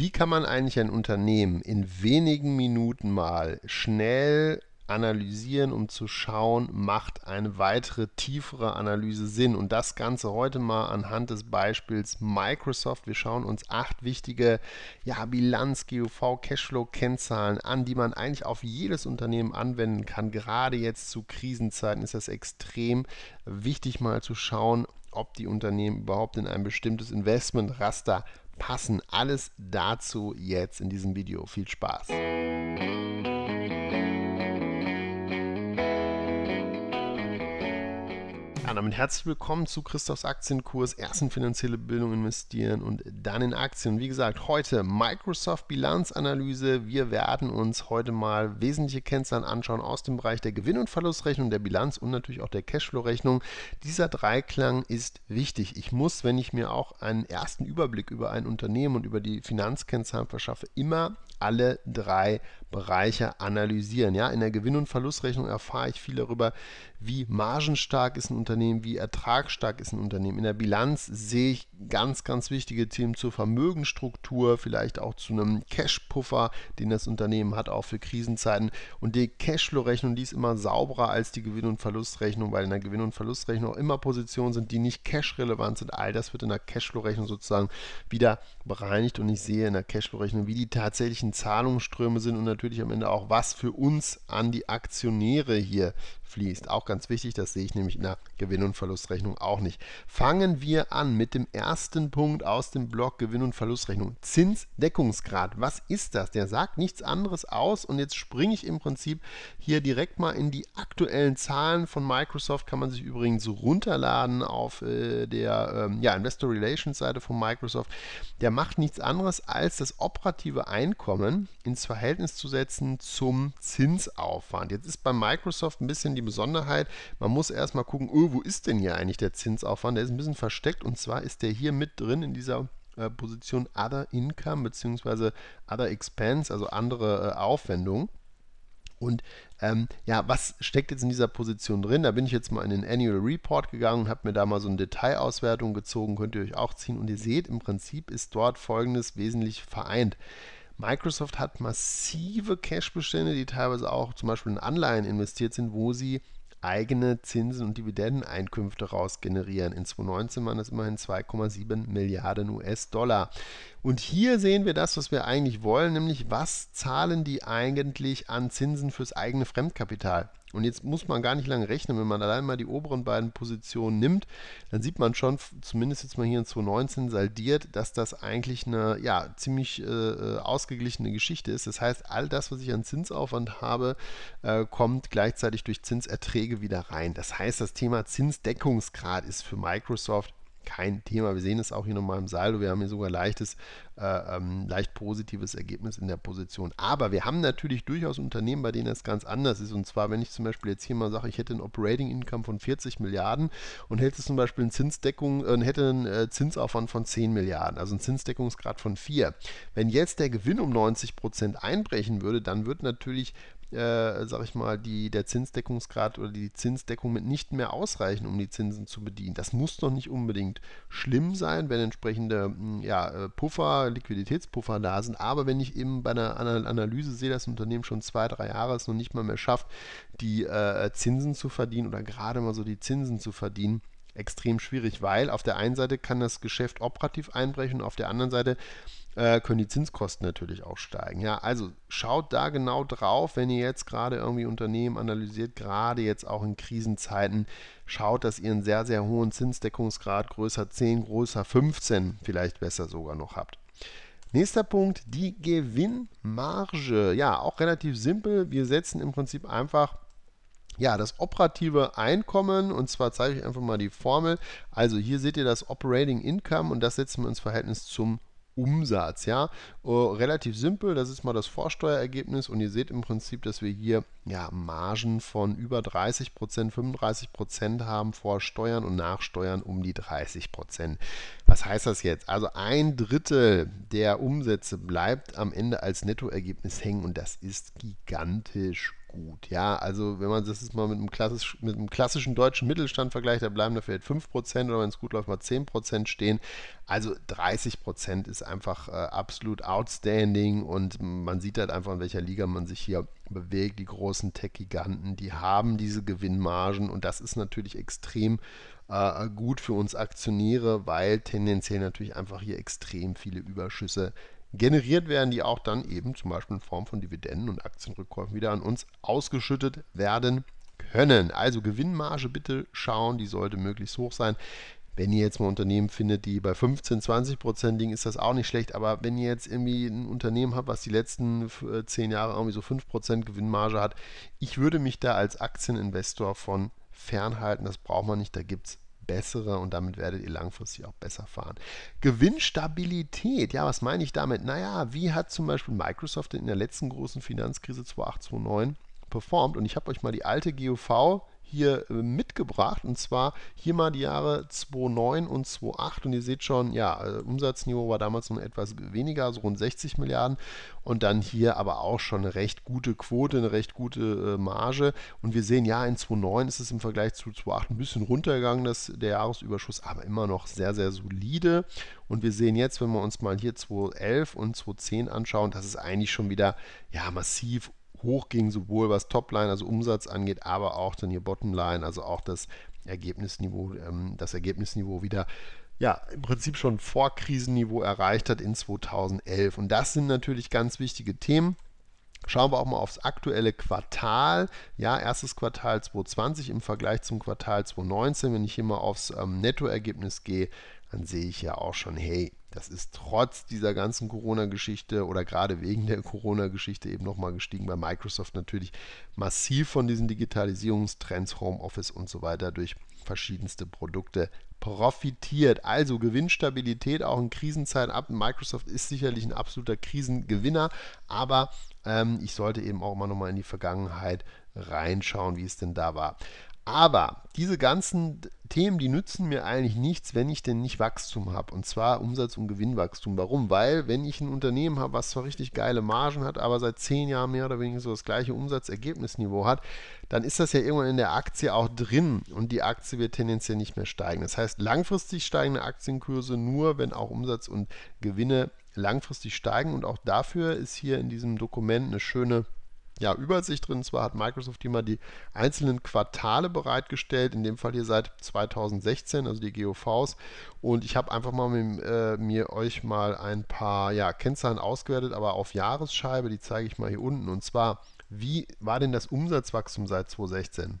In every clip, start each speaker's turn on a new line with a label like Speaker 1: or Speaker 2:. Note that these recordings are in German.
Speaker 1: Wie kann man eigentlich ein Unternehmen in wenigen Minuten mal schnell analysieren, um zu schauen, macht eine weitere tiefere Analyse Sinn? Und das Ganze heute mal anhand des Beispiels Microsoft. Wir schauen uns acht wichtige ja, Bilanz, GUV, Cashflow-Kennzahlen an, die man eigentlich auf jedes Unternehmen anwenden kann. Gerade jetzt zu Krisenzeiten ist das extrem wichtig, mal zu schauen, ob die Unternehmen überhaupt in ein bestimmtes Investmentraster passen. Alles dazu jetzt in diesem Video. Viel Spaß! Ja, damit herzlich willkommen zu Christophs Aktienkurs. Erst in finanzielle Bildung investieren und dann in Aktien. Wie gesagt, heute Microsoft Bilanzanalyse. Wir werden uns heute mal wesentliche Kennzahlen anschauen aus dem Bereich der Gewinn- und Verlustrechnung, der Bilanz und natürlich auch der Cashflow-Rechnung. Dieser Dreiklang ist wichtig. Ich muss, wenn ich mir auch einen ersten Überblick über ein Unternehmen und über die Finanzkennzahlen verschaffe, immer alle drei Bereiche analysieren. Ja, in der Gewinn- und Verlustrechnung erfahre ich viel darüber, wie margenstark ist ein Unternehmen, wie ertragstark ist ein Unternehmen. In der Bilanz sehe ich ganz, ganz wichtige Themen zur Vermögensstruktur, vielleicht auch zu einem Cash-Puffer, den das Unternehmen hat, auch für Krisenzeiten. Und die Cashflow-Rechnung, die ist immer sauberer als die Gewinn- und Verlustrechnung, weil in der Gewinn- und Verlustrechnung auch immer Positionen sind, die nicht cash-relevant sind. All das wird in der Cashflow-Rechnung sozusagen wieder bereinigt und ich sehe in der Cashflow-Rechnung, wie die tatsächlichen Zahlungsströme sind und natürlich am Ende auch, was für uns an die Aktionäre hier fließt. Auch ganz wichtig, das sehe ich nämlich in der Gewinn- und Verlustrechnung auch nicht. Fangen wir an mit dem ersten Punkt aus dem Block Gewinn- und Verlustrechnung. Zinsdeckungsgrad. Was ist das? Der sagt nichts anderes aus und jetzt springe ich im Prinzip hier direkt mal in die aktuellen Zahlen von Microsoft. Kann man sich übrigens runterladen auf äh, der ähm, ja, Investor Relations Seite von Microsoft. Der macht nichts anderes als das operative Einkommen ins Verhältnis zu umzusetzen zum Zinsaufwand. Jetzt ist bei Microsoft ein bisschen die Besonderheit, man muss erstmal gucken, oh, wo ist denn hier eigentlich der Zinsaufwand? Der ist ein bisschen versteckt und zwar ist der hier mit drin in dieser äh, Position Other Income bzw. Other Expense, also andere äh, Aufwendungen. Und ähm, ja, was steckt jetzt in dieser Position drin? Da bin ich jetzt mal in den Annual Report gegangen und habe mir da mal so eine Detailauswertung gezogen, könnt ihr euch auch ziehen. Und ihr seht, im Prinzip ist dort Folgendes wesentlich vereint. Microsoft hat massive Cashbestände, die teilweise auch zum Beispiel in Anleihen investiert sind, wo sie eigene Zinsen und Dividendeneinkünfte rausgenerieren. In 2019 waren das immerhin 2,7 Milliarden US-Dollar. Und hier sehen wir das, was wir eigentlich wollen, nämlich was zahlen die eigentlich an Zinsen fürs eigene Fremdkapital? Und jetzt muss man gar nicht lange rechnen, wenn man allein mal die oberen beiden Positionen nimmt, dann sieht man schon, zumindest jetzt mal hier in 2019 saldiert, dass das eigentlich eine ja, ziemlich äh, äh, ausgeglichene Geschichte ist. Das heißt, all das, was ich an Zinsaufwand habe, äh, kommt gleichzeitig durch Zinserträge wieder rein. Das heißt, das Thema Zinsdeckungsgrad ist für Microsoft kein Thema. Wir sehen es auch hier nochmal im Saldo. Wir haben hier sogar leichtes, äh, ähm, leicht positives Ergebnis in der Position. Aber wir haben natürlich durchaus Unternehmen, bei denen das ganz anders ist. Und zwar, wenn ich zum Beispiel jetzt hier mal sage, ich hätte ein Operating Income von 40 Milliarden und hätte zum Beispiel eine Zinsdeckung, äh, hätte einen äh, Zinsaufwand von 10 Milliarden, also einen Zinsdeckungsgrad von 4. Wenn jetzt der Gewinn um 90 Prozent einbrechen würde, dann wird natürlich äh, sag ich mal, die, der Zinsdeckungsgrad oder die Zinsdeckung mit nicht mehr ausreichen, um die Zinsen zu bedienen. Das muss doch nicht unbedingt schlimm sein, wenn entsprechende hm, ja, äh, Puffer, Liquiditätspuffer da sind. Aber wenn ich eben bei einer Analyse sehe, dass ein Unternehmen schon zwei, drei Jahre es noch nicht mal mehr schafft, die äh, Zinsen zu verdienen oder gerade mal so die Zinsen zu verdienen, extrem schwierig, weil auf der einen Seite kann das Geschäft operativ einbrechen, auf der anderen Seite äh, können die Zinskosten natürlich auch steigen. Ja, also schaut da genau drauf, wenn ihr jetzt gerade irgendwie Unternehmen analysiert, gerade jetzt auch in Krisenzeiten, schaut, dass ihr einen sehr, sehr hohen Zinsdeckungsgrad größer 10, größer 15 vielleicht besser sogar noch habt. Nächster Punkt, die Gewinnmarge. Ja, auch relativ simpel. Wir setzen im Prinzip einfach ja, das operative Einkommen und zwar zeige ich einfach mal die Formel. Also hier seht ihr das Operating Income und das setzen wir ins Verhältnis zum Umsatz. Ja? Uh, relativ simpel, das ist mal das Vorsteuerergebnis und ihr seht im Prinzip, dass wir hier ja, Margen von über 30 Prozent, 35 Prozent haben vor Steuern und Nachsteuern um die 30 Prozent. Was heißt das jetzt? Also ein Drittel der Umsätze bleibt am Ende als Nettoergebnis hängen und das ist gigantisch gut. Ja, also wenn man das jetzt mal mit einem, klassisch, mit einem klassischen deutschen Mittelstand vergleicht, da bleiben da vielleicht 5% oder wenn es gut läuft, mal 10% stehen. Also 30% ist einfach äh, absolut outstanding und man sieht halt einfach, in welcher Liga man sich hier bewegt. Die großen Tech-Giganten, die haben diese Gewinnmargen und das ist natürlich extrem äh, gut für uns Aktionäre, weil tendenziell natürlich einfach hier extrem viele Überschüsse Generiert werden die auch dann eben zum Beispiel in Form von Dividenden und Aktienrückkäufen wieder an uns ausgeschüttet werden können. Also Gewinnmarge bitte schauen, die sollte möglichst hoch sein. Wenn ihr jetzt mal Unternehmen findet, die bei 15, 20 Prozent liegen, ist das auch nicht schlecht. Aber wenn ihr jetzt irgendwie ein Unternehmen habt, was die letzten 10 äh, Jahre irgendwie so 5 Prozent Gewinnmarge hat, ich würde mich da als Aktieninvestor von fernhalten. Das braucht man nicht. Da gibt es bessere und damit werdet ihr langfristig auch besser fahren. Gewinnstabilität, ja, was meine ich damit? Naja, wie hat zum Beispiel Microsoft in der letzten großen Finanzkrise 2008, 2009 performt? Und ich habe euch mal die alte GUV hier äh, mitgebracht. Und zwar hier mal die Jahre 2009 und 2008. Und ihr seht schon, ja, äh, Umsatzniveau war damals noch etwas weniger, also rund 60 Milliarden. Und dann hier aber auch schon eine recht gute Quote, eine recht gute äh, Marge. Und wir sehen, ja, in 2009 ist es im Vergleich zu 2008 ein bisschen runtergegangen, das, der Jahresüberschuss, aber immer noch sehr, sehr solide. Und wir sehen jetzt, wenn wir uns mal hier 2011 und 2010 anschauen, dass es eigentlich schon wieder ja, massiv hochging, sowohl was Topline, also Umsatz angeht, aber auch dann hier Bottomline, also auch das Ergebnisniveau, ähm, das Ergebnisniveau wieder ja, im Prinzip schon vor Krisenniveau erreicht hat in 2011. Und das sind natürlich ganz wichtige Themen. Schauen wir auch mal aufs aktuelle Quartal. Ja, erstes Quartal 2020 im Vergleich zum Quartal 2019. Wenn ich hier mal aufs ähm, Nettoergebnis gehe, dann sehe ich ja auch schon, hey, das ist trotz dieser ganzen Corona-Geschichte oder gerade wegen der Corona-Geschichte eben nochmal gestiegen, weil Microsoft natürlich massiv von diesen Digitalisierungstrends, Homeoffice und so weiter durch verschiedenste Produkte profitiert. Also Gewinnstabilität auch in Krisenzeiten ab. Microsoft ist sicherlich ein absoluter Krisengewinner, aber ähm, ich sollte eben auch immer nochmal in die Vergangenheit reinschauen, wie es denn da war. Aber diese ganzen Themen, die nützen mir eigentlich nichts, wenn ich denn nicht Wachstum habe. Und zwar Umsatz- und Gewinnwachstum. Warum? Weil, wenn ich ein Unternehmen habe, was zwar richtig geile Margen hat, aber seit zehn Jahren mehr oder weniger so das gleiche Umsatzergebnisniveau hat, dann ist das ja irgendwann in der Aktie auch drin und die Aktie wird tendenziell nicht mehr steigen. Das heißt, langfristig steigende Aktienkurse nur, wenn auch Umsatz und Gewinne langfristig steigen. Und auch dafür ist hier in diesem Dokument eine schöne ja, Übersicht drin. Und zwar hat Microsoft hier mal die einzelnen Quartale bereitgestellt, in dem Fall hier seit 2016, also die GOVs. Und ich habe einfach mal mit, äh, mir euch mal ein paar ja, Kennzahlen ausgewertet, aber auf Jahresscheibe, die zeige ich mal hier unten. Und zwar, wie war denn das Umsatzwachstum seit 2016?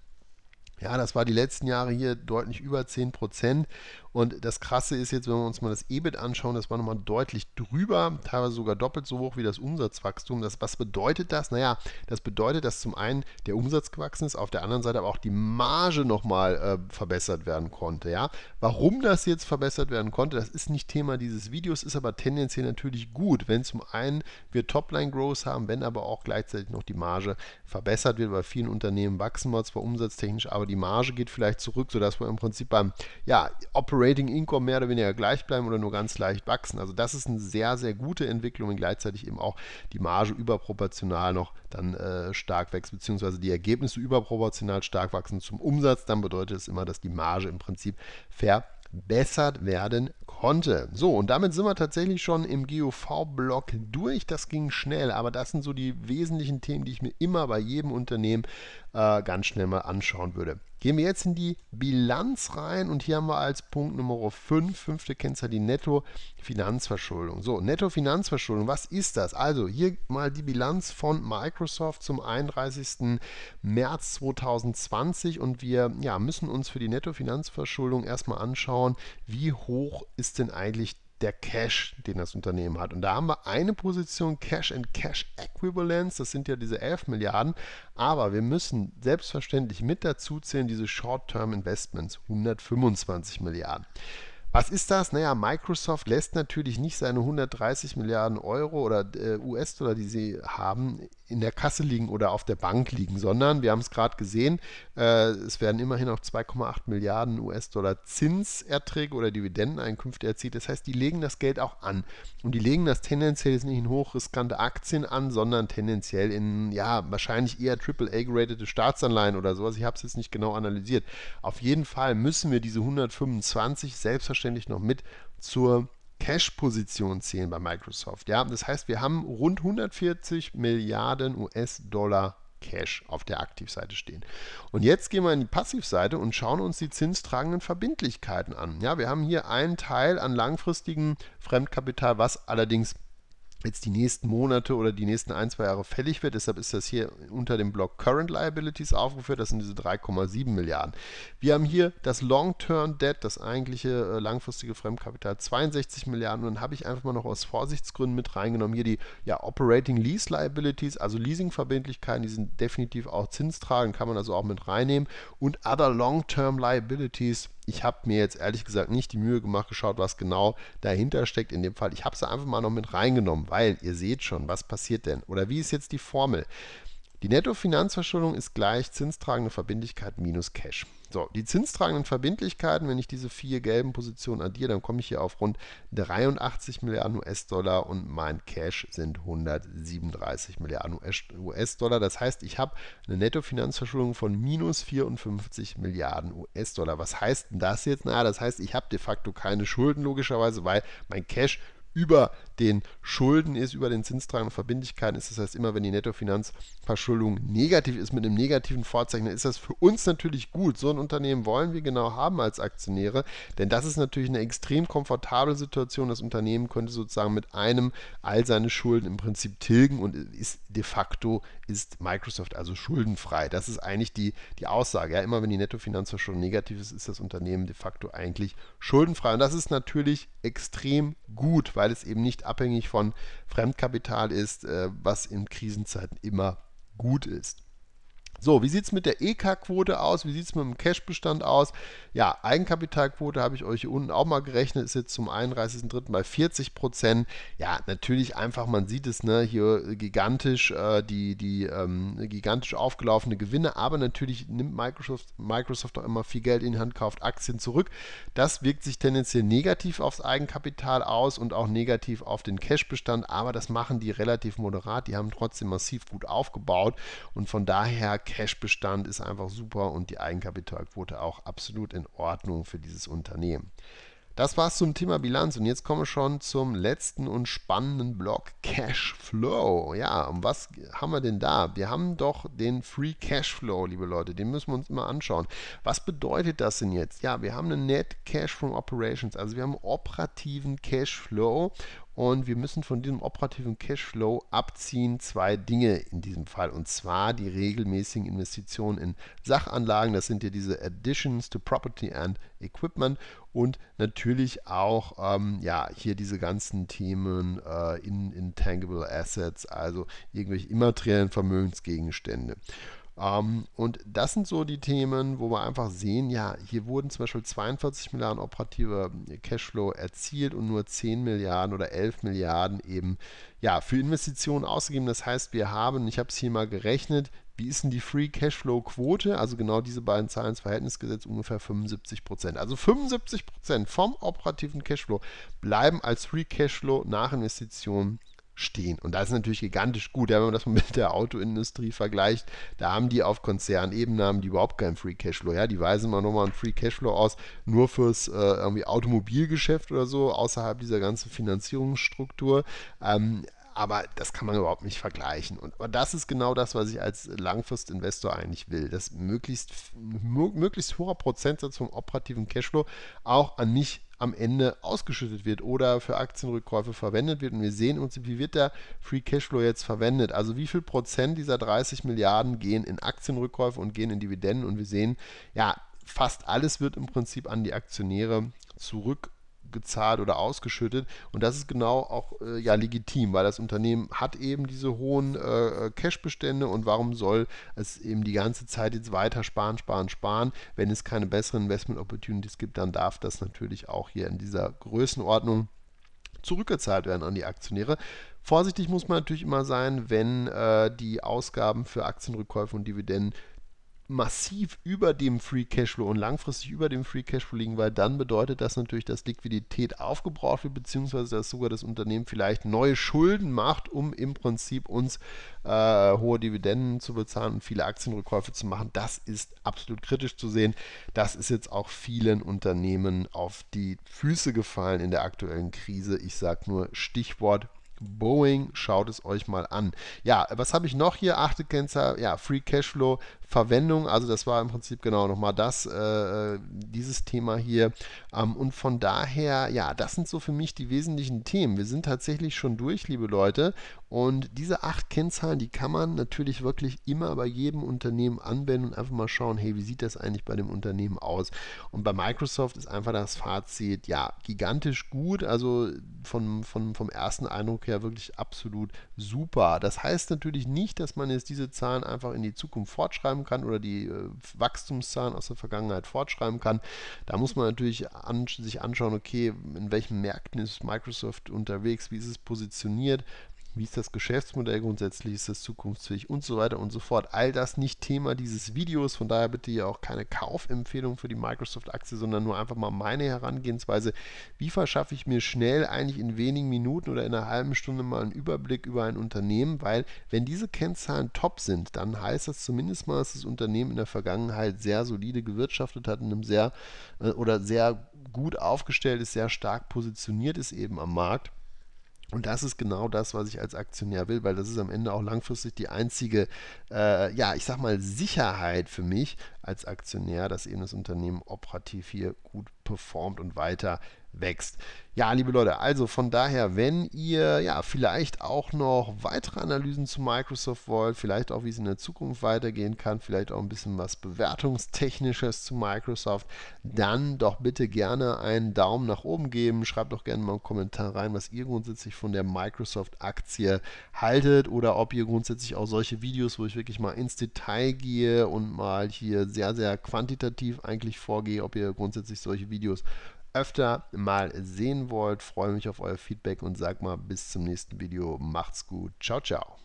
Speaker 1: Ja, das war die letzten Jahre hier deutlich über 10 Prozent und das Krasse ist jetzt, wenn wir uns mal das EBIT anschauen, das war nochmal deutlich drüber, teilweise sogar doppelt so hoch wie das Umsatzwachstum. Das, was bedeutet das? Naja, das bedeutet, dass zum einen der Umsatz gewachsen ist, auf der anderen Seite aber auch die Marge nochmal äh, verbessert werden konnte. Ja? Warum das jetzt verbessert werden konnte, das ist nicht Thema dieses Videos, ist aber tendenziell natürlich gut, wenn zum einen wir Topline-Growth haben, wenn aber auch gleichzeitig noch die Marge verbessert wird. Bei vielen Unternehmen wachsen wir zwar umsatztechnisch, aber die Marge geht vielleicht zurück, sodass wir im Prinzip beim ja, Operating Operating Income mehr oder weniger gleich bleiben oder nur ganz leicht wachsen. Also das ist eine sehr, sehr gute Entwicklung und gleichzeitig eben auch die Marge überproportional noch dann äh, stark wächst, beziehungsweise die Ergebnisse überproportional stark wachsen zum Umsatz. Dann bedeutet es immer, dass die Marge im Prinzip ver bessert werden konnte. So, und damit sind wir tatsächlich schon im GOV-Block durch. Das ging schnell, aber das sind so die wesentlichen Themen, die ich mir immer bei jedem Unternehmen äh, ganz schnell mal anschauen würde. Gehen wir jetzt in die Bilanz rein und hier haben wir als Punkt Nummer 5, fünfte Kennzahl, die Netto-Finanzverschuldung. So, Netto-Finanzverschuldung, was ist das? Also hier mal die Bilanz von Microsoft zum 31. März 2020 und wir ja, müssen uns für die Netto-Finanzverschuldung erstmal anschauen, wie hoch ist denn eigentlich die der Cash, den das Unternehmen hat. Und da haben wir eine Position Cash and Cash Equivalents, das sind ja diese 11 Milliarden, aber wir müssen selbstverständlich mit dazu zählen diese Short-Term Investments, 125 Milliarden. Was ist das? Naja, Microsoft lässt natürlich nicht seine 130 Milliarden Euro oder äh, US-Dollar, die sie haben, in der Kasse liegen oder auf der Bank liegen, sondern wir haben es gerade gesehen, äh, es werden immerhin auch 2,8 Milliarden US-Dollar Zinserträge oder Dividendeneinkünfte erzielt. Das heißt, die legen das Geld auch an. Und die legen das tendenziell jetzt nicht in hochriskante Aktien an, sondern tendenziell in, ja, wahrscheinlich eher AAA-geratete Staatsanleihen oder sowas. Ich habe es jetzt nicht genau analysiert. Auf jeden Fall müssen wir diese 125 selbstverständlich selbstverständlich noch mit zur Cash-Position zählen bei Microsoft. Ja, das heißt, wir haben rund 140 Milliarden US-Dollar Cash auf der Aktivseite stehen. Und jetzt gehen wir in die Passivseite und schauen uns die zinstragenden Verbindlichkeiten an. Ja, wir haben hier einen Teil an langfristigem Fremdkapital, was allerdings jetzt die nächsten Monate oder die nächsten ein, zwei Jahre fällig wird. Deshalb ist das hier unter dem Block Current Liabilities aufgeführt. Das sind diese 3,7 Milliarden. Wir haben hier das Long-Term Debt, das eigentliche äh, langfristige Fremdkapital, 62 Milliarden. Und dann habe ich einfach mal noch aus Vorsichtsgründen mit reingenommen. Hier die ja, Operating Lease Liabilities, also Leasingverbindlichkeiten, die sind definitiv auch zinstragend, kann man also auch mit reinnehmen. Und Other Long-Term Liabilities, ich habe mir jetzt ehrlich gesagt nicht die Mühe gemacht, geschaut, was genau dahinter steckt. In dem Fall, ich habe es einfach mal noch mit reingenommen, haben, weil ihr seht schon, was passiert denn? Oder wie ist jetzt die Formel? Die Nettofinanzverschuldung ist gleich zinstragende Verbindlichkeit minus Cash. So, die zinstragenden Verbindlichkeiten, wenn ich diese vier gelben Positionen addiere, dann komme ich hier auf rund 83 Milliarden US-Dollar und mein Cash sind 137 Milliarden US-Dollar. Das heißt, ich habe eine Nettofinanzverschuldung von minus 54 Milliarden US-Dollar. Was heißt denn das jetzt? Na, das heißt, ich habe de facto keine Schulden logischerweise, weil mein Cash über den Schulden ist, über den zinstragenden Verbindlichkeiten ist. Das heißt, immer wenn die Nettofinanzverschuldung negativ ist mit einem negativen Vorzeichen, dann ist das für uns natürlich gut. So ein Unternehmen wollen wir genau haben als Aktionäre, denn das ist natürlich eine extrem komfortable Situation. Das Unternehmen könnte sozusagen mit einem all seine Schulden im Prinzip tilgen und ist de facto ist Microsoft also schuldenfrei. Das ist eigentlich die, die Aussage. Ja, immer wenn die Nettofinanzverschuldung negativ ist, ist das Unternehmen de facto eigentlich schuldenfrei. Und das ist natürlich extrem gut, weil es eben nicht abhängig von Fremdkapital ist, äh, was in Krisenzeiten immer gut ist. So, wie sieht es mit der EK-Quote aus? Wie sieht es mit dem Cash-Bestand aus? Ja, Eigenkapitalquote habe ich euch hier unten auch mal gerechnet, ist jetzt zum 31.03. bei 40 Prozent. Ja, natürlich einfach, man sieht es ne, hier gigantisch, äh, die, die ähm, gigantisch aufgelaufene Gewinne, aber natürlich nimmt Microsoft, Microsoft auch immer viel Geld in die Hand, kauft Aktien zurück. Das wirkt sich tendenziell negativ aufs Eigenkapital aus und auch negativ auf den Cash-Bestand, aber das machen die relativ moderat, die haben trotzdem massiv gut aufgebaut und von daher Cash-Bestand ist einfach super und die Eigenkapitalquote auch absolut in Ordnung für dieses Unternehmen. Das war's zum Thema Bilanz und jetzt kommen wir schon zum letzten und spannenden Block Cashflow. Ja, und was haben wir denn da? Wir haben doch den Free Cashflow, liebe Leute, den müssen wir uns immer anschauen. Was bedeutet das denn jetzt? Ja, wir haben einen Net Cash from Operations, also wir haben operativen Cashflow und wir müssen von diesem operativen Cashflow abziehen zwei Dinge in diesem Fall. Und zwar die regelmäßigen Investitionen in Sachanlagen. Das sind ja diese Additions to Property and Equipment. Und natürlich auch ähm, ja, hier diese ganzen Themen äh, in Intangible Assets, also irgendwelche immateriellen Vermögensgegenstände. Ähm, und das sind so die Themen, wo wir einfach sehen, ja, hier wurden zum Beispiel 42 Milliarden operative Cashflow erzielt und nur 10 Milliarden oder 11 Milliarden eben ja, für Investitionen ausgegeben. Das heißt, wir haben, ich habe es hier mal gerechnet, wie ist denn die Free Cashflow Quote? Also genau diese beiden Zahlen, ins Verhältnis gesetzt, ungefähr 75 Prozent. Also 75 Prozent vom operativen Cashflow bleiben als Free Cashflow nach Investitionen stehen. Und das ist natürlich gigantisch gut, ja, wenn man das mit der Autoindustrie vergleicht. Da haben die auf Konzernebene haben die überhaupt keinen Free Cashflow. Ja, die weisen mal nochmal einen Free Cashflow aus, nur fürs äh, irgendwie Automobilgeschäft oder so, außerhalb dieser ganzen Finanzierungsstruktur. Ähm, aber das kann man überhaupt nicht vergleichen. Und aber das ist genau das, was ich als Langfristinvestor eigentlich will, dass möglichst, möglichst hoher Prozentsatz vom operativen Cashflow auch an mich am Ende ausgeschüttet wird oder für Aktienrückkäufe verwendet wird. Und wir sehen uns, wie wird der Free Cashflow jetzt verwendet. Also wie viel Prozent dieser 30 Milliarden gehen in Aktienrückkäufe und gehen in Dividenden. Und wir sehen, ja, fast alles wird im Prinzip an die Aktionäre zurückgegeben ausgezahlt oder ausgeschüttet. Und das ist genau auch äh, ja legitim, weil das Unternehmen hat eben diese hohen äh, äh, Cash-Bestände und warum soll es eben die ganze Zeit jetzt weiter sparen, sparen, sparen? Wenn es keine besseren Investment-Opportunities gibt, dann darf das natürlich auch hier in dieser Größenordnung zurückgezahlt werden an die Aktionäre. Vorsichtig muss man natürlich immer sein, wenn äh, die Ausgaben für Aktienrückkäufe und Dividenden massiv über dem Free Cashflow und langfristig über dem Free Cashflow liegen, weil dann bedeutet das natürlich, dass Liquidität aufgebraucht wird, beziehungsweise dass sogar das Unternehmen vielleicht neue Schulden macht, um im Prinzip uns äh, hohe Dividenden zu bezahlen und viele Aktienrückkäufe zu machen. Das ist absolut kritisch zu sehen. Das ist jetzt auch vielen Unternehmen auf die Füße gefallen in der aktuellen Krise. Ich sage nur Stichwort Boeing, schaut es euch mal an. Ja, was habe ich noch hier? Achte Kennzahl, ja, Free Cashflow Verwendung. Also das war im Prinzip genau nochmal das, äh, äh, dieses Thema hier. Ähm, und von daher, ja, das sind so für mich die wesentlichen Themen. Wir sind tatsächlich schon durch, liebe Leute. Und diese acht Kennzahlen, die kann man natürlich wirklich immer bei jedem Unternehmen anwenden und einfach mal schauen, hey, wie sieht das eigentlich bei dem Unternehmen aus? Und bei Microsoft ist einfach das Fazit, ja, gigantisch gut, also von, von, vom ersten Eindruck her wirklich absolut super. Das heißt natürlich nicht, dass man jetzt diese Zahlen einfach in die Zukunft fortschreiben fortschreiben kann oder die äh, Wachstumszahlen aus der Vergangenheit fortschreiben kann. Da muss man natürlich an, sich anschauen, okay, in welchen Märkten ist Microsoft unterwegs, wie ist es positioniert, wie ist das Geschäftsmodell grundsätzlich? Ist das zukunftsfähig? Und so weiter und so fort. All das nicht Thema dieses Videos. Von daher bitte hier auch keine Kaufempfehlung für die Microsoft-Aktie, sondern nur einfach mal meine Herangehensweise. Wie verschaffe ich mir schnell eigentlich in wenigen Minuten oder in einer halben Stunde mal einen Überblick über ein Unternehmen? Weil, wenn diese Kennzahlen top sind, dann heißt das zumindest mal, dass das Unternehmen in der Vergangenheit sehr solide gewirtschaftet hat, in einem sehr äh, oder sehr gut aufgestellt ist, sehr stark positioniert ist eben am Markt und das ist genau das, was ich als Aktionär will, weil das ist am Ende auch langfristig die einzige, äh, ja, ich sag mal, Sicherheit für mich als Aktionär, dass eben das Unternehmen operativ hier gut performt und weiter wächst. Ja, liebe Leute, also von daher, wenn ihr ja vielleicht auch noch weitere Analysen zu Microsoft wollt, vielleicht auch, wie es in der Zukunft weitergehen kann, vielleicht auch ein bisschen was Bewertungstechnisches zu Microsoft, dann doch bitte gerne einen Daumen nach oben geben. Schreibt doch gerne mal einen Kommentar rein, was ihr grundsätzlich von der Microsoft-Aktie haltet oder ob ihr grundsätzlich auch solche Videos, wo ich wirklich mal ins Detail gehe und mal hier sehr, sehr quantitativ eigentlich vorgehe, ob ihr grundsätzlich solche Videos öfter mal sehen wollt. Freue mich auf euer Feedback und sag mal bis zum nächsten Video. Macht's gut. Ciao, ciao.